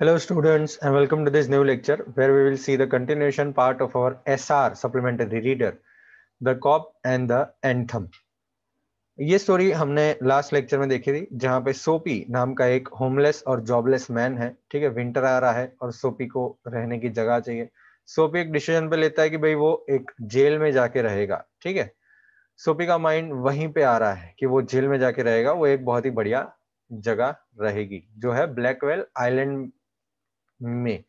Hello students and welcome to this new lecture where we will see the continuation part of our SR supplementary reader, the cop and the anthem. ये story हमने last lecture में देखी थी जहाँ पे सोपी नाम का एक होमलेस और जॉबलेस मैन है ठीक है विंटर आ रहा है और सोपी को रहने की जगह चाहिए सोपी एक डिसीजन पे लेता है कि भाई वो एक जेल में जाके रहेगा ठीक है सोपी का माइंड वहीं पे आ रहा है कि वो जेल में जाके रहेगा वो एक बहुत ही बढ़िया जगह रहेगी जो है ब्लैकवेल आइलैंड में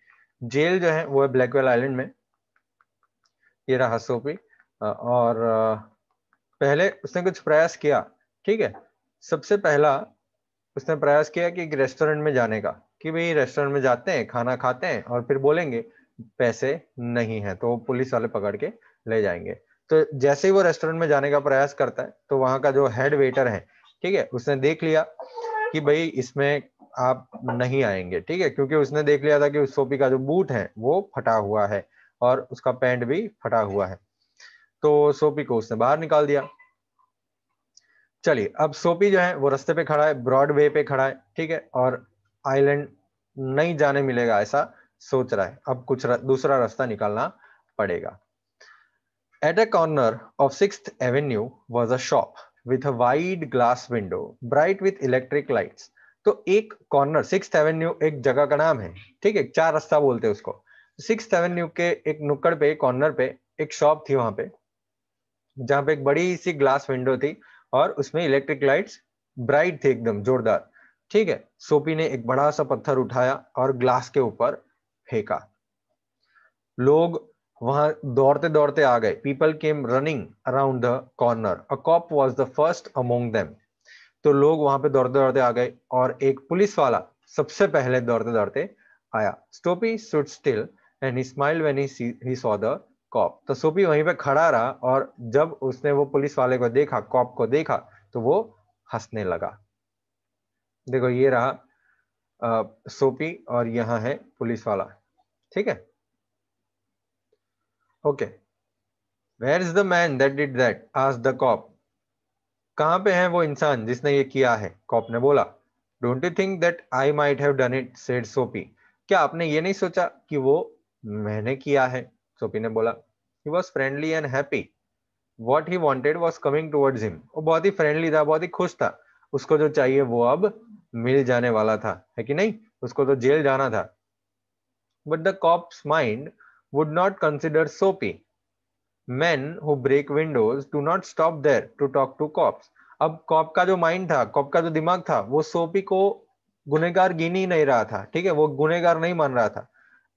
जेल जो है वो है ब्लैकवेल आइलैंड में ये रहा सोपी और पहले उसने कुछ प्रयास किया ठीक है सबसे पहला उसने प्रयास किया कि एक रेस्टोरेंट में जाने का कि भाई रेस्टोरेंट में जाते हैं खाना खाते हैं और फिर बोलेंगे पैसे नहीं है तो पुलिस वाले पकड़ के ले जाएंगे तो जैसे ही वो रेस्टोरेंट में जाने का प्रयास करता है तो वहां का जो हेड वेटर है ठीक है उसने देख लिया कि भाई इसमें आप नहीं आएंगे ठीक है क्योंकि उसने देख लिया था कि उस सोपी का जो बूट है वो फटा हुआ है और उसका पैंट भी फटा हुआ है तो सोपी को उसने बाहर निकाल दिया चलिए अब सोपी जो है वो रास्ते पे खड़ा है ब्रॉडवे पे खड़ा है ठीक है और आइलैंड नहीं जाने मिलेगा ऐसा सोच रहा है अब कुछ र, दूसरा रास्ता निकालना पड़ेगा at a corner of six avenue was a shop with a wide glass window bright with electric lights तो एक कॉर्नर सिक्स एवेन्यू एक जगह का नाम है ठीक है चार रास्ता बोलते हैं उसको सिक्स एवेन्यू के एक नुक्कड़ पे कॉर्नर पे एक शॉप थी वहां पे जहां पे एक बड़ी सी ग्लास विंडो थी और उसमें इलेक्ट्रिक लाइट्स ब्राइट थी एकदम जोरदार ठीक है सोपी ने एक बड़ा सा पत्थर उठाया और ग्लास के ऊपर फेंका लोग वहां दौड़ते दौड़ते आ गए people came running around the corner a cop was the first among them तो लोग वहां पे दौड़ते दौड़ते आ गए और एक पुलिस वाला सबसे पहले दौड़ते दौड़ते आया Soapy stood still and he smiled when he saw the cop तो सोपी वहीं पे खड़ा रहा और जब उसने वो पुलिस वाले को देखा कॉप को देखा तो वो हंसने लगा देखो ये रहा आ, सोपी और यहां है पुलिस वाला ठीक है okay where is the man that did that आज द कॉप कहां पे है वो इंसान जिसने ये किया है कॉप ने बोला don't you think that I might have done it said Soapy क्या आपने ये नहीं सोचा कि वो मैंने किया है सोपी ने बोला he was friendly and happy what he wanted was coming towards him वो बहुत ही फ्रेंडली था बहुत ही खुश था उसको जो चाहिए वो अब मिल जाने वाला था है कि नहीं उसको तो जेल जाना था but the cop's mind would not consider Soapy men who break windows do not stop there to talk to cops. अब कॉप का जो माइंड था कॉप का जो दिमाग था वो सोपी को गुनेगार गिन ही नहीं रहा था ठीक है वो गुनेगार नहीं मान रहा था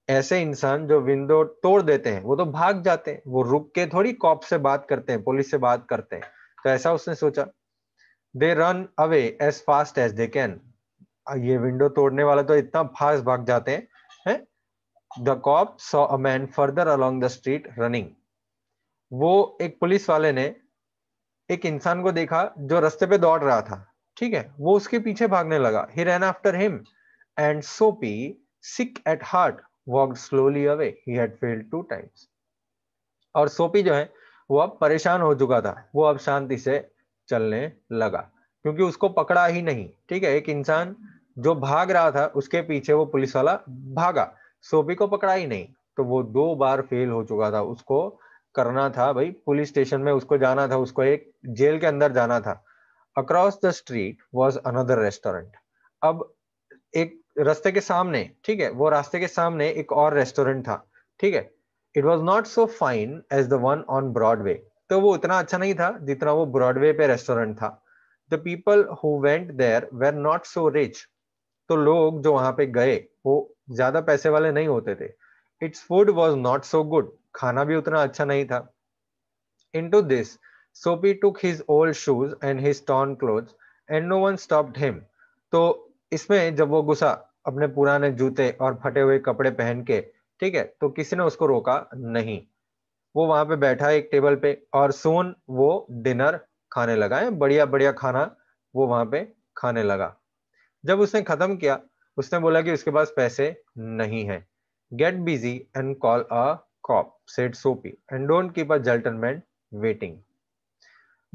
ऐसे इंसान जो विंडो तोड़ देते हैं वो तो भाग जाते हैं वो रुक के थोड़ी कॉप से बात करते हैं पुलिस से बात करते हैं तो ऐसा उसने सोचा they run away as fast as they can ये विंडो तोड़ने वाला तो इतना फास्ट भाग जाते हैं the cop saw a man further along the street running वो एक पुलिस वाले ने एक इंसान को देखा जो रास्ते पे दौड़ रहा था ठीक है वो उसके पीछे भागने लगा he ran after him and Soapy sick at heart walk slowly away he had failed two times और सोपी जो है वो अब परेशान हो चुका था वो अब शांति से चलने लगा क्योंकि उसको पकड़ा ही नहीं ठीक है एक इंसान जो भाग रहा था उसके पीछे वो पुलिस वाला भागा सोपी को पकड़ा ही नहीं तो वो दो बार फेल हो चुका था उसको करना था भाई पुलिस स्टेशन में उसको जाना था उसको एक जेल के अंदर जाना था across the street was another restaurant अब एक रास्ते के सामने ठीक है वो रास्ते के सामने एक और रेस्टोरेंट था ठीक है it was not so fine as the one on Broadway तो वो उतना अच्छा नहीं था जितना वो ब्रॉडवे पे रेस्टोरेंट था the people who went there were not so rich तो लोग जो वहां पे गए वो ज्यादा पैसे वाले नहीं होते थे its food was not so good खाना भी उतना अच्छा नहीं था इन into this Soapy took his old shoes and his torn cloth and no one stopped him तो इसमें जब वो गुस्सा अपने पुराने जूते और फटे हुए कपड़े पहन के ठीक है तो किसी ने उसको रोका नहीं वो वहां पे बैठा एक टेबल पे और सोन वो डिनर खाने लगा है बढ़िया बढ़िया खाना वो वहां पे खाने लगा जब उसने खत्म किया उसने बोला कि उसके पास पैसे नहीं है get busy and call a cop, said Soapy, and don't keep a gentleman waiting.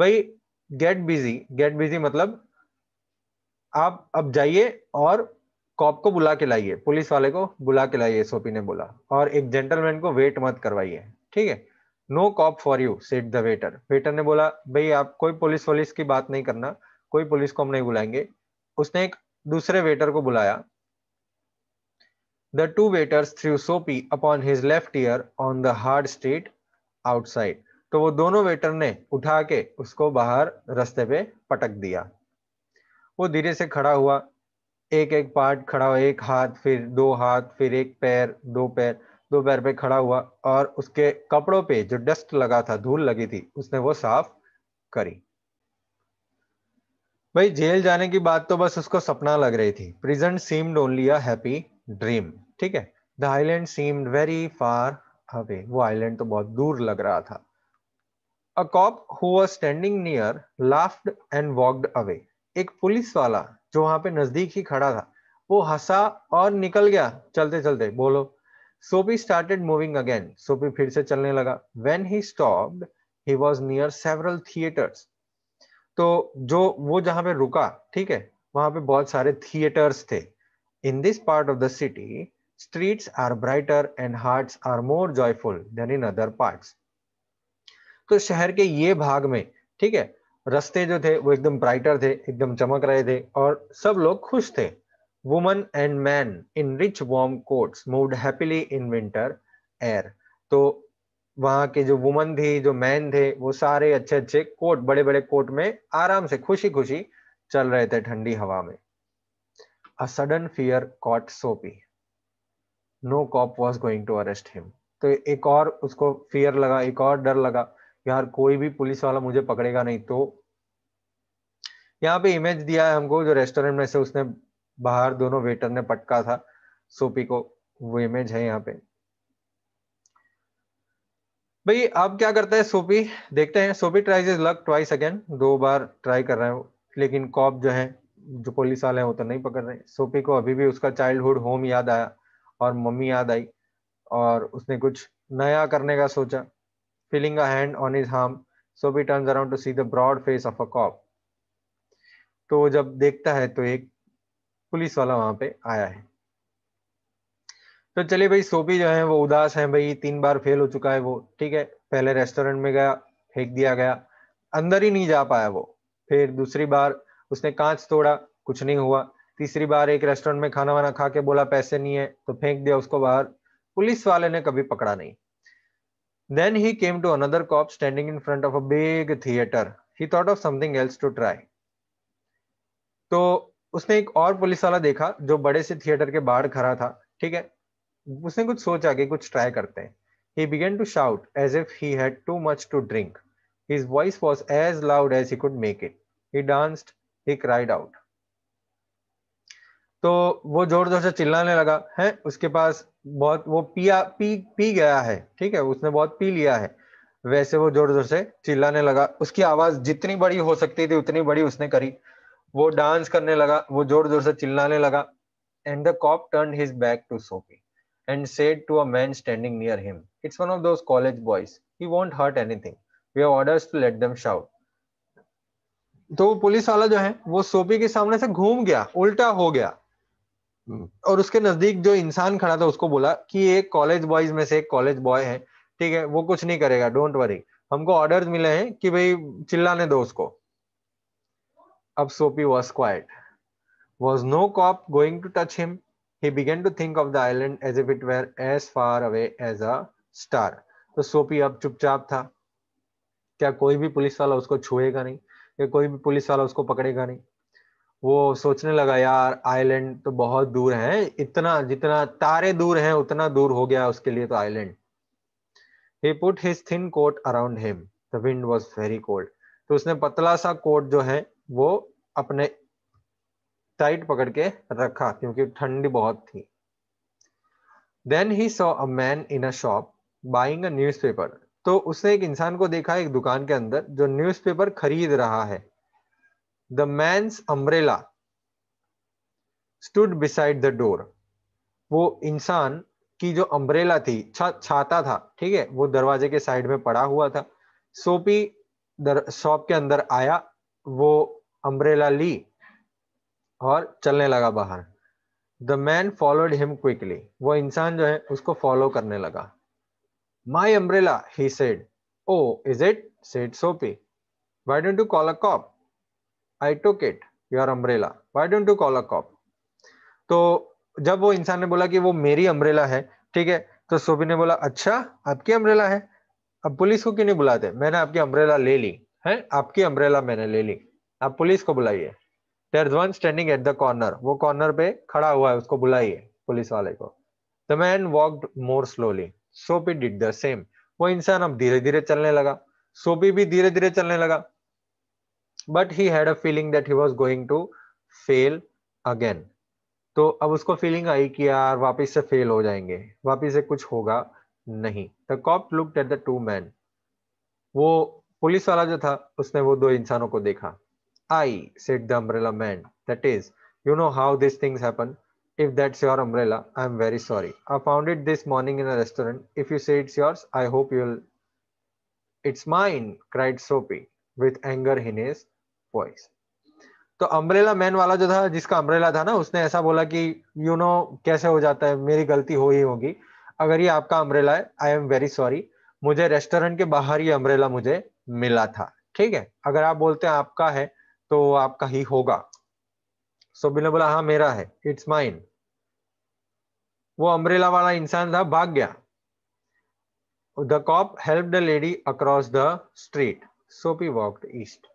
bhai get busy get busy matlab मतलब आप अब जाइए और कॉप को बुला के लाइए पुलिस वाले को बुला के लाइए सोपी ने बोला और एक जेंटलमैन को वेट मत करवाइए ठीक है no cop for you said the waiter waiter ने बोला भाई आप कोई पुलिस वोलिस की बात नहीं करना कोई पुलिस को हम नहीं बुलाएंगे उसने एक दूसरे वेटर को बुलाया The two waiters threw Soapy upon his left ear on the hard street outside. तो वो दोनों वेटर ने उठा के उसको बाहर रास्ते पे पटक दिया वो धीरे से खड़ा हुआ एक एक पार्ट खड़ा हुआ एक हाथ फिर दो हाथ फिर एक पैर दो पैर दो पैर पे खड़ा हुआ और उसके कपड़ों पे जो डस्ट लगा था धूल लगी थी उसने वो साफ करी भाई जेल जाने की बात तो बस उसको सपना लग रही थी present seemed only a happy dream ठीक है the island seemed very far away वो आईलैंड तो बहुत दूर लग रहा था a cop who standing near laughed and walked away एक पुलिस वाला जो वहां पे नजदीक ही खड़ा था वो हंसा और निकल गया चलते चलते बोलो सोपी स्टार्टेड मूविंग अगेन सोपी फिर से चलने लगा when he stopped he was near several theatres तो जो वो जहां पे रुका ठीक है वहां पे बहुत सारे थिएटर्स थे in this part of the city Streets are brighter and hearts are more joyful than in other parts. तो शहर के ये भाग में ठीक है रास्ते जो थे वो एकदम ब्राइटर थे एकदम चमक रहे थे और सब लोग खुश थे woman and man in rich warm coats moved happily in winter air तो वहाँ के जो वुमन थी जो मैन थे वो सारे अच्छे अच्छे कोट बड़े बड़े कोट में आराम से खुशी खुशी चल रहे थे ठंडी हवा में a sudden fear caught Soapy no cop was going to arrest him तो एक और उसको फियर लगा एक और डर लगा यार कोई भी पुलिस वाला मुझे पकड़ेगा नहीं तो यहाँ पे इमेज दिया है हमको जो रेस्टोरेंट में से उसने बाहर दोनों वेटर ने पटका था सोपी को वो इमेज है यहाँ पे भाई अब क्या करता है सोपी देखते हैं Soapy tries his luck twice again दो बार ट्राई कर रहे हैं लेकिन कॉप जो है जो पुलिस वाले हैं वो तो नहीं पकड़ रहे सोपी को अभी भी उसका चाइल्डहुड होम याद आया और मम्मी याद आई और उसने कुछ नया करने का सोचा feeling a hand on his arm so be turn around to see the broad face of a cop तो जब देखता है तो एक पुलिस वाला वहां पे आया है तो चलिए भाई सोपी जो है वो उदास है भाई तीन बार फेल हो चुका है वो ठीक है पहले रेस्टोरेंट में गया फेंक दिया गया अंदर ही नहीं जा पाया वो फिर दूसरी बार उसने कांच तोड़ा कुछ नहीं हुआ तीसरी बार एक रेस्टोरेंट में खाना वाना खा के बोला पैसे नहीं है तो फेंक दिया उसको बाहर पुलिस वाले ने कभी पकड़ा नहीं then he came to another cop standing in front of a big theatre he thought of something else to try तो उसने एक और पुलिस वाला देखा जो बड़े से थिएटर के बाहर खड़ा था ठीक है उसने कुछ सोचा कि कुछ ट्राई करते हैं he began to shout as if he had too much to drink. His voice was as loud as he could make it. He danced, he cried out. तो वो जोर जोर से चिल्लाने लगा है उसके पास बहुत वो पिया पी पी गया है ठीक है उसने बहुत पी लिया है वैसे वो जोर जोर से चिल्लाने लगा उसकी आवाज जितनी बड़ी हो सकती थी उतनी बड़ी उसने करी वो डांस करने लगा वो जोर जोर से चिल्लाने लगा and the cop turn his back to Soapy and said to a man standing near him, It's one of those college boys. He won't hurt anything. We have to let them shout तो police वाला जो है वो सोपी के सामने से घूम गया उल्टा हो गया हम्म। और उसके नजदीक जो इंसान खड़ा था उसको बोला कि एक कॉलेज बॉयज में से एक कॉलेज बॉय है ठीक है वो कुछ नहीं करेगा डोंट वरी हमको ऑर्डर मिले हैं कि भाई चिल्लाने दो उसको अब Soapy was quiet was no cop going to touch him he began to think of the island as if it were as far away as a star तो सोपी अब चुपचाप था क्या कोई भी पुलिस वाला उसको छुएगा नहीं या कोई भी पुलिस वाला उसको पकड़ेगा नहीं वो सोचने लगा यार आइलैंड तो बहुत दूर है इतना जितना तारे दूर हैं उतना दूर हो गया उसके लिए तो island he put his thin coat around him the wind was very cold तो उसने पतला सा कोट जो है वो अपने टाइट पकड़ के रखा क्योंकि ठंडी बहुत थी then he saw a man in a shop buying a newspaper तो उसने एक इंसान को देखा एक दुकान के अंदर जो न्यूज़पेपर खरीद रहा है The man's umbrella stood beside the door. वो इंसान की जो अम्ब्रेला थी छा, छाता था ठीक है वो दरवाजे के साइड में पड़ा हुआ था सोपी शॉप के अंदर आया वो अम्ब्रेला ली और चलने लगा बाहर the man followed him quickly वो इंसान जो है उसको फॉलो करने लगा my umbrella he said oh is it said Soapy why don't you call a cop I took it your umbrella why don't you call a cop तो जब वो इंसान ने बोला कि वो मेरी अम्ब्रेला है ठीक है तो सोबी ने बोला अच्छा आपकी अम्ब्रेला है अब पुलिस को क्यों नहीं बुलाते मैंने आपकी अम्ब्रेला ले ली है आपकी अम्ब्रेला मैंने ले ली आप पुलिस को बुलाइए there one standing at the corner वो कॉर्नर पे खड़ा हुआ है उसको बुलाइए पुलिस वाले को the man walked more slowly Soapy did the same वो इंसान अब धीरे धीरे चलने लगा सोपी भी धीरे धीरे चलने लगा but he had a feeling that he was going to fail again तो अब उसको फीलिंग आई कि यार वापिस से फेल हो जाएंगे वापिस से कुछ होगा नहीं the cop look at the two man वो पुलिस वाला जो था उसने वो दो इंसानों को देखा I said the umbrella man that is you know how this things happen if that's your umbrella I am very sorry I found it this morning in a restaurant if you say it's yours I hope you'll it's mine cried Soapy with anger in his voice तो umbrella man वाला जो था जिसका umbrella था ना उसने ऐसा बोला कि यू you नो know, कैसे हो जाता है मेरी गलती हो ही होगी अगर ये आपका अम्ब्रेला है आई एम वेरी सॉरी मुझे रेस्टोरेंट के बाहर ही अम्ब्रेला मुझे मिला था ठीक है अगर आप बोलते हैं आपका है तो आपका ही होगा सो so, बोला हाँ मेरा है इट्स माइन वो अम्ब्रेला वाला इंसान था भाग गया the cop help the lady across the street Soapy walk east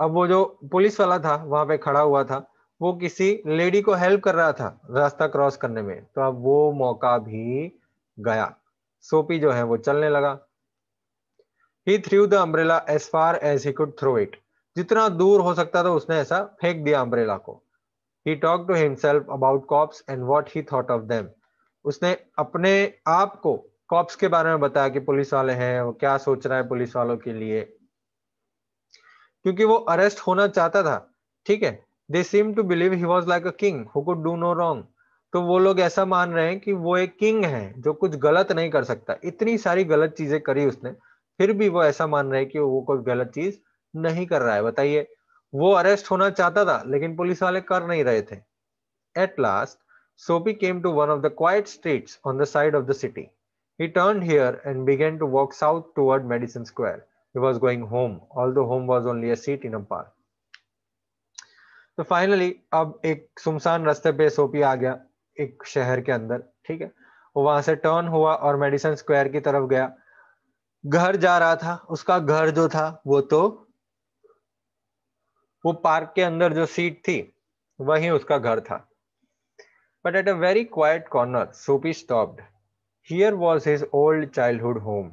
अब वो जो पुलिस वाला था वहां पे खड़ा हुआ था वो किसी लेडी को हेल्प कर रहा था रास्ता क्रॉस करने में तो अब वो मौका भी गया सोपी जो है वो चलने लगा he threw the umbrella as far as he could throw it जितना दूर हो सकता था उसने ऐसा फेंक दिया अम्ब्रेला को he talk to himself about cops and what he thought of them उसने अपने आप को कॉप्स के बारे में बताया कि पुलिस वाले हैं वो क्या सोच रहा है पुलिस वालों के लिए क्योंकि वो अरेस्ट होना चाहता था ठीक है they seem to believe he was like a king who could do no wrong तो वो लोग ऐसा मान रहे हैं कि वो एक किंग है जो कुछ गलत नहीं कर सकता इतनी सारी गलत चीजें करी उसने फिर भी वो ऐसा मान रहे हैं कि वो कोई गलत चीज नहीं कर रहा है बताइए वो अरेस्ट होना चाहता था लेकिन पुलिस वाले कर नहीं रहे थे at last Soapy came to one of the quiet streets on the side of the city he turn here and began to walk south toward Madison Square He was going home, although home was only a seat in a park. तो finally अब एक सुमसान रास्ते पे सोपी आ गया एक शहर के अंदर ठीक है वो वहां से टर्न हुआ और मेडिसन स्क्वायर की तरफ गया घर जा रहा था उसका घर जो था वो तो वो पार्क के अंदर जो सीट थी वही उसका घर था but at a very quiet corner Soapy stopped here was his old childhood home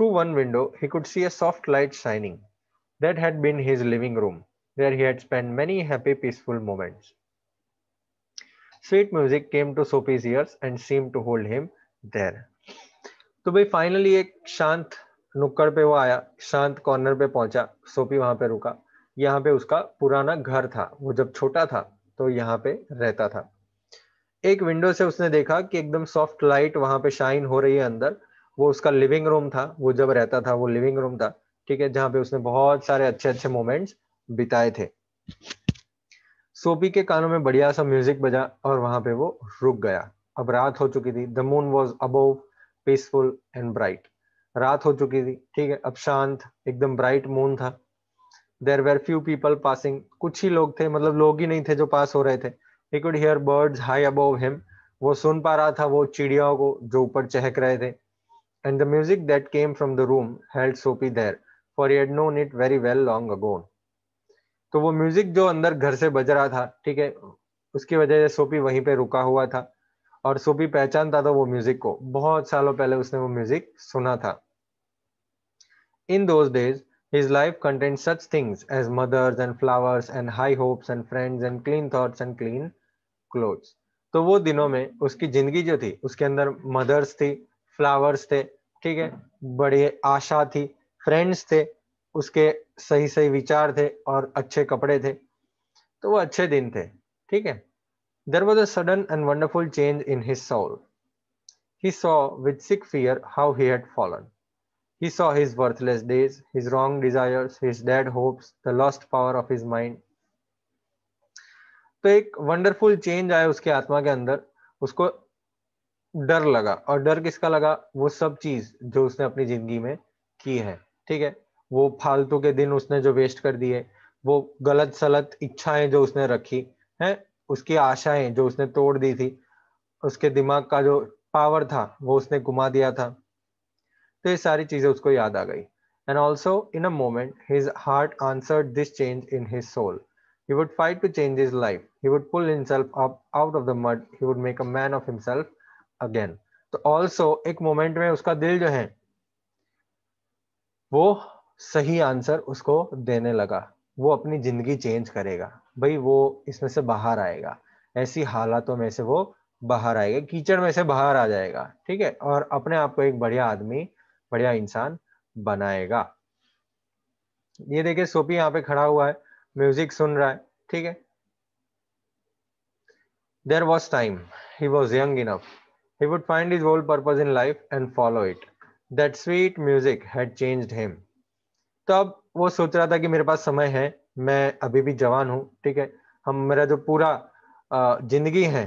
Through one window, he could see a soft light shining. That had been his living room, where he had spent many happy, peaceful moments. Sweet music came to Sophie's ears and seemed to hold him there. तो भाई finally एक शांत नुक्कड़ पे वो आया शांत corner पे पहुंचा सोपी वहां पे रुका यहाँ पे उसका पुराना घर था वो जब छोटा था तो यहाँ पे रहता था एक विंडो से उसने देखा कि एकदम सॉफ्ट लाइट वहां पे शाइन हो रही है अंदर वो उसका लिविंग रूम था वो जब रहता था वो लिविंग रूम था ठीक है जहां पे उसने बहुत सारे अच्छे अच्छे मोमेंट्स बिताए थे सोपी के कानों में बढ़िया सा म्यूजिक बजा और वहां पे वो रुक गया अब रात हो चुकी थी the moon was above peaceful and bright रात हो चुकी थी ठीक है अब शांत एकदम ब्राइट मून था there were few people passing कुछ ही लोग थे मतलब लोग ही नहीं थे जो पास हो रहे थे he could hear birds high above him वो सुन पा रहा था वो चिड़ियाओं को जो ऊपर चहक रहे थे and the music that came from the room held Soapy there for he known it very well long ago तो वो म्यूजिक जो अंदर घर से बज रहा था ठीक है उसकी वजह से सोपी वहीं पे रुका हुआ था और सोपी पहचानता था वो म्यूजिक को बहुत सालों पहले उसने वो म्यूजिक सुना था in those days His life contained such things as mothers and flowers and high hopes and friends and clean thoughts and clean clothes. तो वो दिनों में उसकी जिंदगी जो थी उसके अंदर मदर्स थी फ्लावर्स थे ठीक है बड़ी आशा थी फ्रेंड्स थे उसके सही सही विचार थे और अच्छे कपड़े थे तो वो अच्छे दिन थे ठीक है there was a sudden and wonderful change in his soul He saw with sick fear how he had fallen. He saw his worthless days, his wrong desires, his dead hopes, the lost power of his mind. तो एक wonderful change आया उसके आत्मा के अंदर उसको डर लगा और डर किसका लगा वो सब चीज जो उसने अपनी जिंदगी में की है ठीक है वो फालतू के दिन उसने जो वेस्ट कर दिए वो गलत सलत इच्छाएं जो उसने रखी है उसकी आशाएं जो उसने तोड़ दी थी उसके दिमाग का जो पावर था वो उसने घुमा दिया था तो ये सारी चीजें उसको याद आ गई and also in a moment his heart answered this change in his soul he would fight to change his life he would pull himself up out of the mud he would make a man of himself again तो also एक moment में उसका दिल जो है वो सही answer उसको देने लगा वो अपनी जिंदगी चेंज करेगा भाई वो इसमें से बाहर आएगा ऐसी हालातों में से वो बाहर आएगा कीचड़ में से बाहर आ जाएगा ठीक है और अपने आप को एक बढ़िया आदमी बढ़िया इंसान बनाएगा ये देखिए सोपी यहाँ पे खड़ा हुआ है म्यूजिक सुन रहा है ठीक है there was time he was young enough He would find his whole purpose in life and follow it. That sweet music had changed him. तो अब वो सोच रहा था कि मेरे पास समय है मैं अभी भी जवान हूँ ठीक है हम मेरा जो पूरा जिंदगी है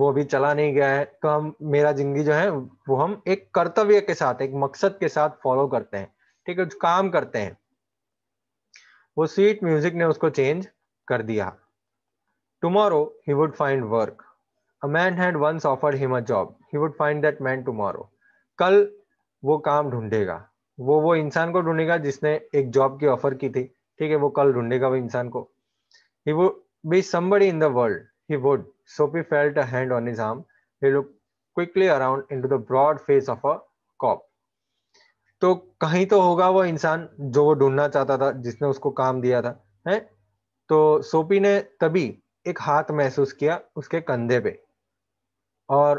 वो अभी चला नहीं गया है तो हम मेरा जिंदगी जो है वो हम एक कर्तव्य के साथ एक मकसद के साथ फॉलो करते हैं ठीक है काम करते हैं वो स्वीट म्यूजिक ने उसको चेंज कर दिया tomorrow he would find work A man had once offered him a job. He would find that man tomorrow. कल वो काम ढूंढेगा वो वो इंसान को ढूंढेगा जिसने एक जॉब की ऑफर की थी ठीक है वो कल ढूंढेगा वो इंसान को he would be somebody in the world he would Soapy felt a hand on his arm he look quickly around into the broad face of a cop तो कहीं तो होगा वो इंसान जो वो ढूंढना चाहता था जिसने उसको काम दिया था है तो सोपी ने तभी एक हाथ महसूस किया उसके कंधे पे और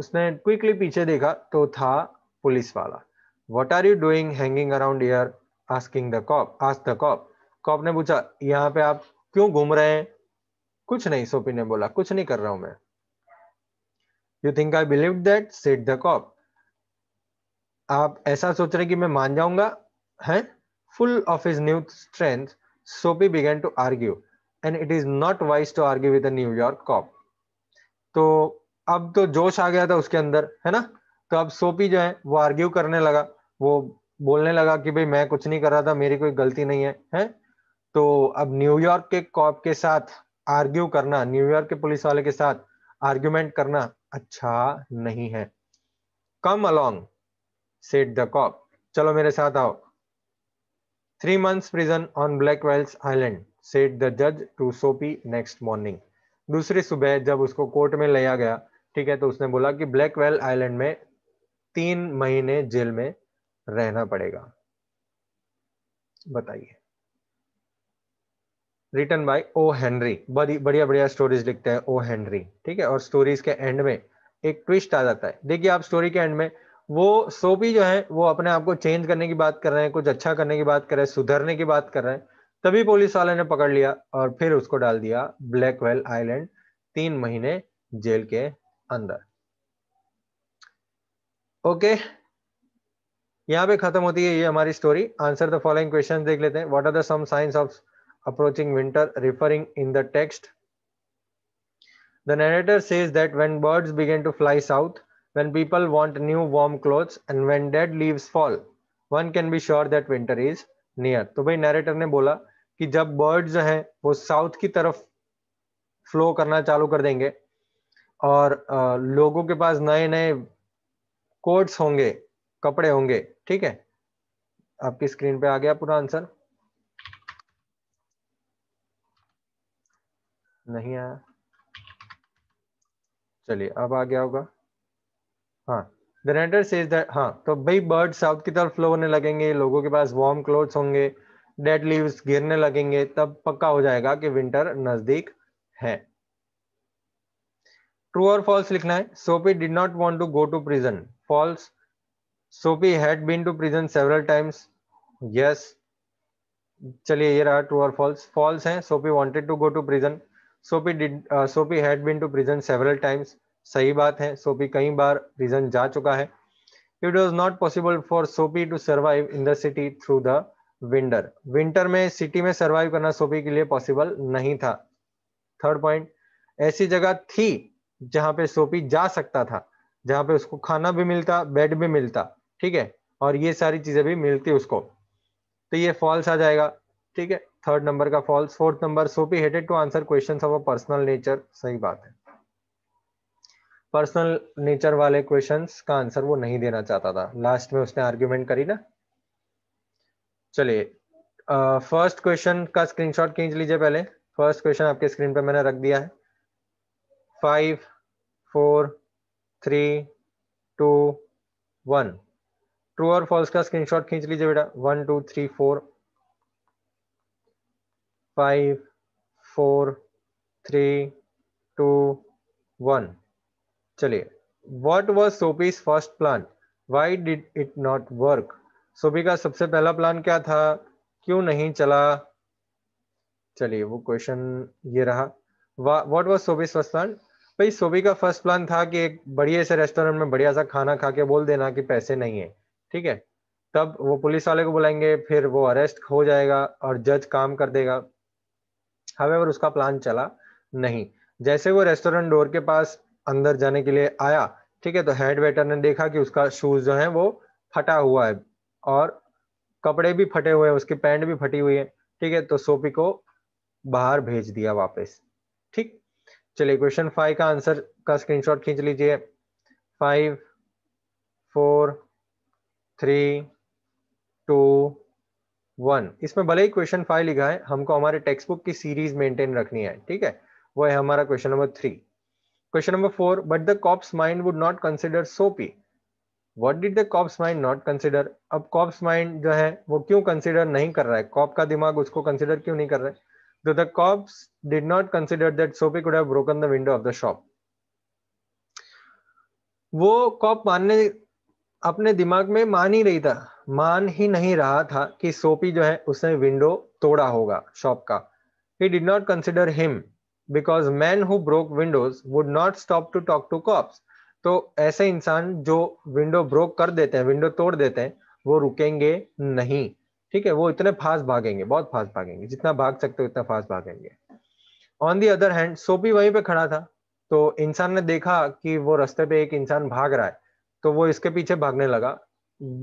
उसने क्विकली पीछे देखा तो था पुलिस वाला what are you doing hanging around here asking the cop ask the cop cop ने पूछा यहाँ पे आप क्यों घूम रहे हैं कुछ नहीं सोपी ने बोला कुछ नहीं कर रहा हूं मैं you think I believe that said the cop आप ऐसा सोच रहे कि मैं मान जाऊंगा है full of his new strength Soapy began to argue and it is not wise to argue with New York cop तो अब तो जोश आ गया था उसके अंदर है ना तो अब सोपी जो है वो आर्ग्यू करने लगा वो बोलने लगा कि भाई मैं कुछ नहीं कर रहा था मेरी कोई गलती नहीं है हैं तो अब न्यूयॉर्क के कॉप के साथ आर्ग्यू करना न्यूयॉर्क के पुलिस वाले के साथ आर्ग्यूमेंट करना अच्छा नहीं है come along said the cop चलो मेरे साथ आओ three months prison on Blackwell's Island said the जज टू सोपी नेक्स्ट मॉर्निंग दूसरी सुबह जब उसको कोर्ट में लिया गया ठीक है तो उसने बोला कि ब्लैकवेल आइलैंड में तीन महीने जेल में रहना पड़ेगा बताइए रिटर्न बाय ओ हेनरी बड़ी बढ़िया बढ़िया स्टोरीज लिखते हैं ओ हेनरी ठीक है और स्टोरीज के एंड में एक ट्विस्ट आ जाता है देखिए आप स्टोरी के एंड में वो सोपी जो है वो अपने आप को चेंज करने की बात कर रहे हैं कुछ अच्छा करने की बात कर रहे हैं सुधरने की बात कर रहे हैं तभी पुलिस वाले ने पकड़ लिया और फिर उसको डाल दिया ब्लैकवेल आइलैंड तीन महीने जेल के अंदर ओके यहां पे खत्म होती है ये हमारी story answer the following question देख लेते हैं what are the some science of approaching winter referring in the text the narrator says that when birds begin to fly south when people want new warm clothes and when dead leaves fall one can be sure that winter is near तो भाई narrator ने बोला कि जब bird जो है वो south की तरफ फ्लो करना चालू कर देंगे और लोगों के पास नए नए कोट्स होंगे कपड़े होंगे ठीक है आपकी स्क्रीन पे आ गया पूरा आंसर नहीं आया चलिए अब आ गया होगा हाँ द राइटर सेज हाँ तो भाई बर्ड साउथ की तरफ फ्लो होने लगेंगे लोगों के पास वार्म क्लोथ्स होंगे डेड लीव्स गिरने लगेंगे तब पक्का हो जाएगा कि विंटर नजदीक है ट्रू और फॉल्स लिखना है Soapy did not want to go to prison false Soapy had been to prison several times yes चलिए ये रहा ट्रू और फॉल्स फॉल्स है Soapy wanted to go to prison Soapy did Soapy had been to prison several times सही बात है सोपी कई बार प्रिजन जा चुका है it was not possible for Soapy to survive in the city through the winter winter में city में सरवाइव करना सोफी के लिए पॉसिबल नहीं था थर्ड पॉइंट ऐसी जगह थी जहां पे सोपी जा सकता था जहां पे उसको खाना भी मिलता बेड भी मिलता ठीक है और ये सारी चीजें भी मिलती उसको तो ये फॉल्स आ जाएगा ठीक है थर्ड नंबर का false fourth number Soapy hated to answer question of a personal nature सही बात है पर्सनल नेचर वाले क्वेश्चंस का आंसर वो नहीं देना चाहता था लास्ट में उसने आर्ग्यूमेंट करी ना चलिए फर्स्ट क्वेश्चन का स्क्रीनशॉट खींच लीजिए पहले फर्स्ट क्वेश्चन आपके स्क्रीन पे मैंने रख दिया है five four three two one true और फॉल्स का स्क्रीनशॉट खींच लीजिए बेटा one two three four five four three two one चलिए what was Soapy's first plan why did it not work Soapy का सबसे पहला प्लान क्या था क्यों नहीं चला चलिए वो क्वेश्चन ये रहा what was Soapy first plan भाई सोबी का फर्स्ट प्लान था कि एक बढ़िया से रेस्टोरेंट में बढ़िया सा खाना खा के बोल देना कि पैसे नहीं है ठीक है तब वो पुलिस वाले को बुलाएंगे फिर वो अरेस्ट हो जाएगा और जज काम कर देगा हवेवर उसका प्लान चला नहीं जैसे वो रेस्टोरेंट डोर के पास अंदर जाने के लिए आया ठीक है तो हेड वेटर ने देखा कि उसका शूज जो है वो फटा हुआ है और कपड़े भी फटे हुए हैं उसकी पैंट भी फटी हुई है ठीक है तो सोपी को बाहर भेज दिया वापस ठीक चलिए क्वेश्चन फाइव का आंसर का स्क्रीनशॉट खींच लीजिए five four three two one इसमें भले ही क्वेश्चन फाइव लिखा है हमको हमारे टेक्स्ट बुक की सीरीज मेंटेन रखनी है ठीक है वो है हमारा question number three question number four but the cop's mind would not consider Soapy what did the cop's mind not consider अब कॉप्स माइंड जो है वो क्यों कंसिडर नहीं कर रहा है कॉप का दिमाग उसको कंसिडर क्यों नहीं कर रहा है तो the cops did not consider that Soapy could have broken the window of the shop वो कॉप मानने अपने दिमाग में मान ही रही था मान ही नहीं रहा था कि सोपी जो है उसने विंडो तोड़ा होगा शॉप का he did not consider him because man who broke windows would not stop to talk to cops तो ऐसे इंसान जो विंडो ब्रोक कर देते हैं विंडो तोड़ देते हैं वो रुकेंगे नहीं ठीक है वो इतने फास्ट भागेंगे बहुत फास्ट भागेंगे जितना भाग सकते हो उतना फास्ट भागेंगे ऑन दी अदर हैंड सोपी वहीं पे खड़ा था तो इंसान ने देखा कि वो रास्ते पे एक इंसान भाग रहा है तो वो इसके पीछे भागने लगा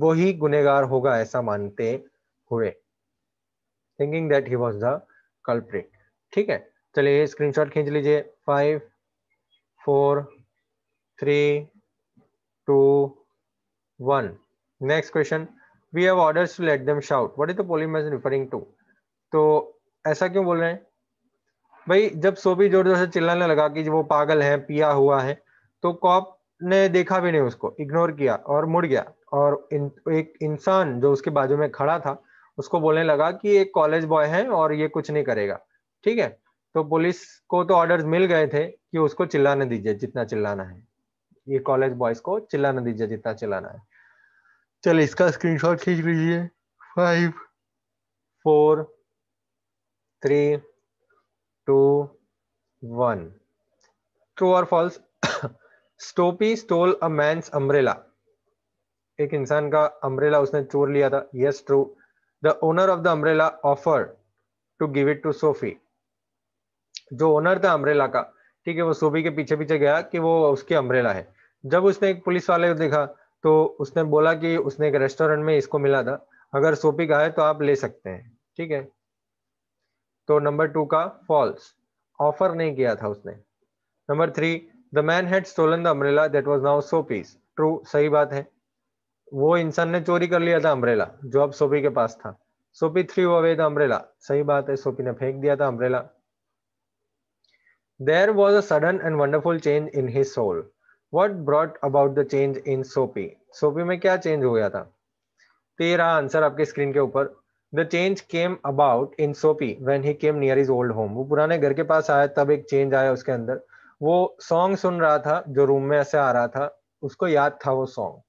वो ही गुनेगार होगा ऐसा मानते हुए thinking that he was the culprit ठीक है चलिए स्क्रीनशॉट खींच लीजिए five four three, two, one. Next question. We have orders to let them shout. What is the polymerase referring to? तो ऐसा क्यों बोल रहे हैं भाई जब सोभी जोर जोर से चिल्लाने लगा कि वो पागल है पिया हुआ है तो कॉप ने देखा भी नहीं उसको इग्नोर किया और मुड़ गया और इन, एक इंसान जो उसके बाजू में खड़ा था उसको बोलने लगा कि एक कॉलेज बॉय है और ये कुछ नहीं करेगा ठीक है तो पुलिस को तो ऑर्डर्स मिल गए थे कि उसको चिल्लाने दीजिए जितना चिल्लाना है ये कॉलेज बॉयज को चिल्लाना दीजिए जितना चिल्लाना है चलिए इसका स्क्रीनशॉट खींच लीजिए five four three two one true और false Soapy stole a man's umbrella एक इंसान का अम्ब्रेला उसने चोर लिया था yes true the owner of the umbrella offer to give it to Soapy जो ओनर था अम्ब्रेला का ठीक है वो सोफी के पीछे पीछे गया कि वो उसकी अम्ब्रेला है जब उसने एक पुलिस वाले को देखा तो उसने बोला कि उसने एक रेस्टोरेंट में इसको मिला था अगर सोपी का है तो आप ले सकते हैं ठीक है तो नंबर टू का फॉल्स ऑफर नहीं किया था उसने number three the man had stolen the umbrella that was now Soapy's true सही बात है वो इंसान ने चोरी कर लिया था अम्ब्रेला जो अब सोपी के पास था सोपी थ्री अवे द अम्ब्रेला सही बात है सोपी ने फेंक दिया था umbrella there was a sudden and wonderful change in his soul what brought about the change in Soapy Soapy में क्या चेंज हो गया था तेरा आंसर आपके स्क्रीन के ऊपर the change came about in Soapy when he came near his old home वो पुराने घर के पास आया तब एक चेंज आया उसके अंदर वो सॉन्ग सुन रहा था जो रूम में ऐसे आ रहा था उसको याद था वो सॉन्ग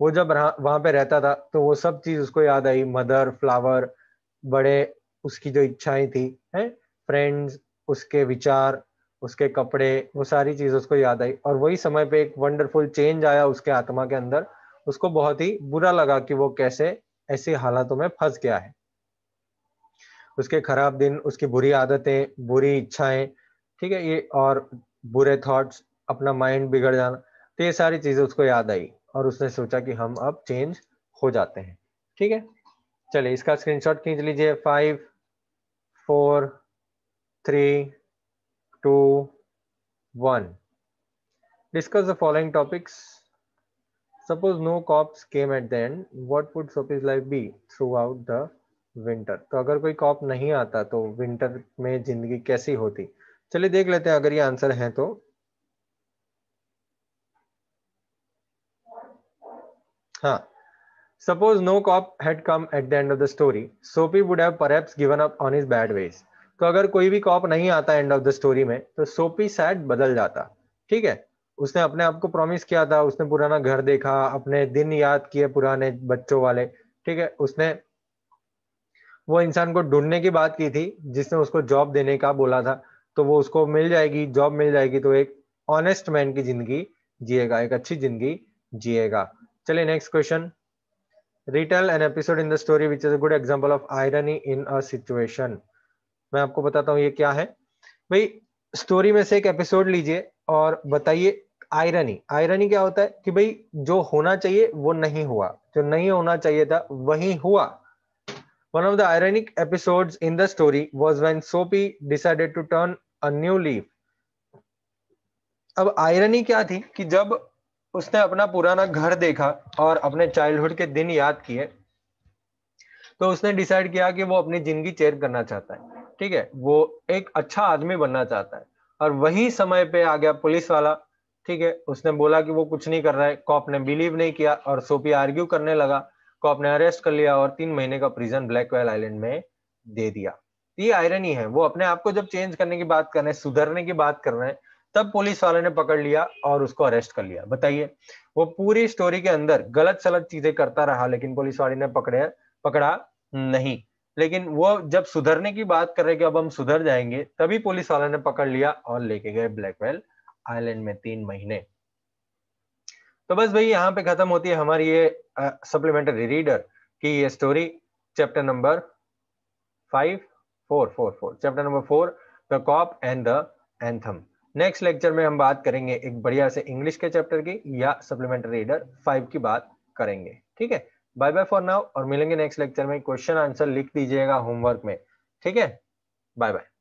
वो जब वहां पे रहता था तो वो सब चीज उसको याद आई मदर फ्लावर बड़े उसकी जो इच्छाएं थी हैं फ्रेंड्स उसके विचार उसके कपड़े वो सारी चीज उसको याद आई और वही समय पे एक वंडरफुल चेंज आया उसके आत्मा के अंदर उसको बहुत ही बुरा लगा कि वो कैसे ऐसी हालातों में फंस गया है उसके खराब दिन उसकी बुरी आदतें बुरी इच्छाएं ठीक है ये और बुरे थॉट्स अपना माइंड बिगड़ जाना तो ये सारी चीजें उसको याद आई और उसने सोचा कि हम अब चेंज हो जाते हैं ठीक है चलिए इसका स्क्रीनशॉट खींच लीजिए five four three two, one. Discuss the following topics. Suppose no cops came at the end, what would Sophie's life be throughout the winter? तो अगर कोई कॉप नहीं आता तो विंटर में जिंदगी कैसी होती चलिए देख लेते हैं अगर ये आंसर है तो हाँ Suppose no cop had come at the end of the story. Soapy would have perhaps given up on his bad ways. तो अगर कोई भी कॉप नहीं आता एंड ऑफ द स्टोरी में तो सोपी सैड बदल जाता ठीक है उसने अपने आप को प्रॉमिस किया था उसने पुराना घर देखा अपने दिन याद किए पुराने बच्चों वाले ठीक है उसने वो इंसान को ढूंढने की बात की थी जिसने उसको जॉब देने का बोला था तो वो उसको मिल जाएगी जॉब मिल जाएगी तो एक ऑनेस्ट मैन की जिंदगी जिएगा एक अच्छी जिंदगी जिएगा चलिए next question retell an episode in the story which is a good example of irony in a situation मैं आपको बताता हूँ ये क्या है भाई स्टोरी में से एक एपिसोड लीजिए और बताइए आयरनी आयरनी क्या होता है कि भाई जो होना चाहिए वो नहीं हुआ जो नहीं होना चाहिए था वही हुआ one of the ironic episode in the story was when Soapy decided to turn a new leaf अब आयरनी क्या थी कि जब उसने अपना पुराना घर देखा और अपने चाइल्डहुड के दिन याद किए तो उसने डिसाइड किया कि वो अपनी जिंदगी चेयर करना चाहता है ठीक है वो एक अच्छा आदमी बनना चाहता है और वही समय पे आ गया पुलिस वाला ठीक है उसने बोला कि वो कुछ नहीं कर रहा है कॉप ने बिलीव नहीं किया और सोपी आर्ग्यू करने लगा कॉप ने अरेस्ट कर लिया और तीन महीने का प्रिजन ब्लैकवेल आइलैंड में दे दिया ये आयरनी है वो अपने आप को जब चेंज करने की बात कर रहे हैं सुधरने की बात कर रहे हैं तब पुलिस वाले ने पकड़ लिया और उसको अरेस्ट कर लिया बताइए वो पूरी स्टोरी के अंदर गलत सलत चीजें करता रहा लेकिन पुलिस वाले ने पकड़े पकड़ा नहीं लेकिन वो जब सुधरने की बात कर रहे कि अब हम सुधर जाएंगे तभी पुलिस वाले ने पकड़ लिया और लेके गए ब्लैकवेल आइलैंड में तीन महीने तो बस भाई यहाँ पे खत्म होती है हमारी ये सप्लीमेंटरी रीडर की ये story chapter number five four four four chapter number four the cop and the anthem next lecture में हम बात करेंगे एक बढ़िया से इंग्लिश के चैप्टर की या सप्लीमेंटरी रीडर फाइव की बात करेंगे ठीक है बाय बाय फॉर नाउ और मिलेंगे नेक्स्ट लेक्चर में क्वेश्चन आंसर लिख दीजिएगा होमवर्क में ठीक है बाय बाय